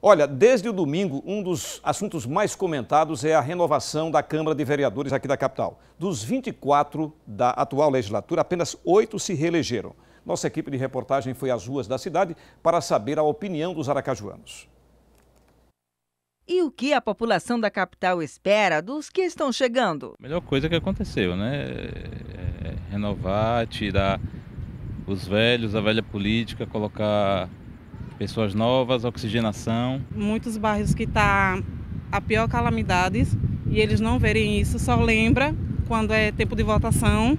Olha, desde o domingo, um dos assuntos mais comentados é a renovação da Câmara de Vereadores aqui da capital. Dos 24 da atual legislatura, apenas oito se reelegeram. Nossa equipe de reportagem foi às ruas da cidade para saber a opinião dos aracajuanos. E o que a população da capital espera dos que estão chegando? A melhor coisa que aconteceu, né? É, é renovar, tirar os velhos, a velha política, colocar pessoas novas, oxigenação. Muitos bairros que está a pior calamidades e eles não verem isso, só lembra quando é tempo de votação.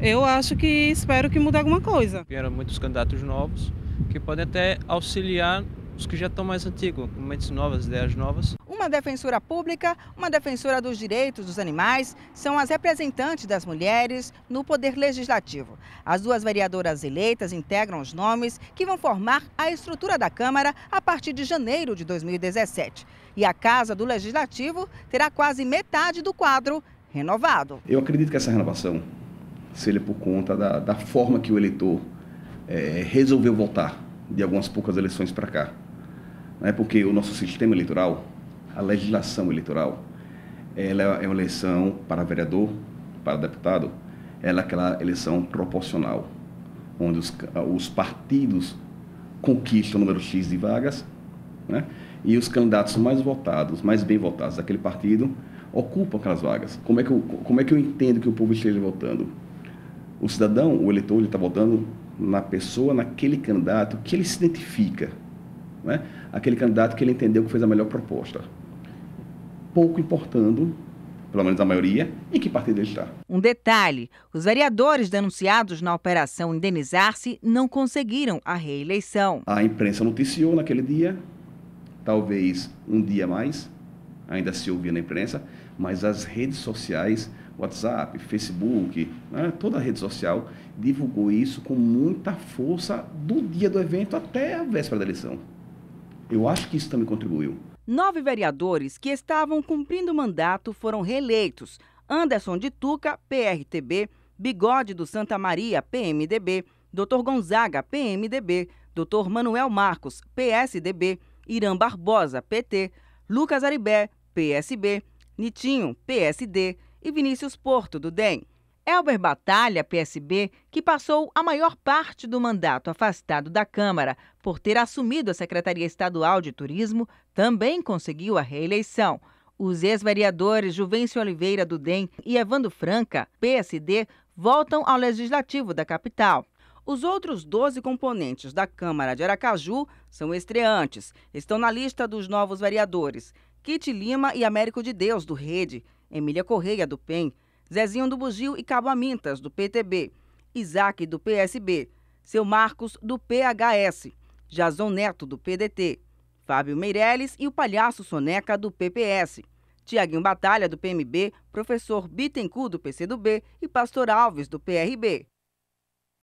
Eu acho que espero que mude alguma coisa. Vieram muitos candidatos novos que podem até auxiliar os que já estão mais antigos, com mentes novas, ideias novas uma defensora pública, uma defensora dos direitos dos animais, são as representantes das mulheres no Poder Legislativo. As duas vereadoras eleitas integram os nomes que vão formar a estrutura da Câmara a partir de janeiro de 2017. E a Casa do Legislativo terá quase metade do quadro renovado. Eu acredito que essa renovação seja por conta da, da forma que o eleitor é, resolveu votar de algumas poucas eleições para cá. Né? Porque o nosso sistema eleitoral a legislação eleitoral, ela é uma eleição para vereador, para deputado, ela é aquela eleição proporcional, onde os, os partidos conquistam o número X de vagas, né? e os candidatos mais votados, mais bem votados daquele partido, ocupam aquelas vagas. Como é que eu, como é que eu entendo que o povo esteja votando? O cidadão, o eleitor, ele está votando na pessoa, naquele candidato que ele se identifica, né? aquele candidato que ele entendeu que fez a melhor proposta pouco importando pelo menos a maioria, e que partido ele está. Um detalhe: os vereadores denunciados na operação Indenizar-se não conseguiram a reeleição. A imprensa noticiou naquele dia, talvez um dia mais, ainda se ouvia na imprensa, mas as redes sociais, WhatsApp, Facebook, né, toda a rede social divulgou isso com muita força do dia do evento até a véspera da eleição. Eu acho que isso também contribuiu. Nove vereadores que estavam cumprindo o mandato foram reeleitos: Anderson de Tuca, PRTB, Bigode do Santa Maria, PMDB, Dr. Gonzaga, PMDB, Dr. Manuel Marcos, PSDB, Irã Barbosa, PT, Lucas Aribé, PSB, Nitinho, PSD e Vinícius Porto, do DEM. Elber Batalha, PSB, que passou a maior parte do mandato afastado da Câmara por ter assumido a Secretaria Estadual de Turismo, também conseguiu a reeleição. Os ex-vereadores Juvencio Oliveira do DEM e Evandro Franca, PSD, voltam ao Legislativo da capital. Os outros 12 componentes da Câmara de Aracaju são estreantes. Estão na lista dos novos vereadores: Kit Lima e Américo de Deus, do Rede, Emília Correia, do PEN, Zezinho do Bugio e Cabo Amintas, do PTB, Isaac, do PSB, Seu Marcos, do PHS, Jason Neto, do PDT, Fábio Meirelles e o Palhaço Soneca, do PPS, Tiaguinho Batalha, do PMB, Professor Bittencourt, do PCdoB e Pastor Alves, do PRB.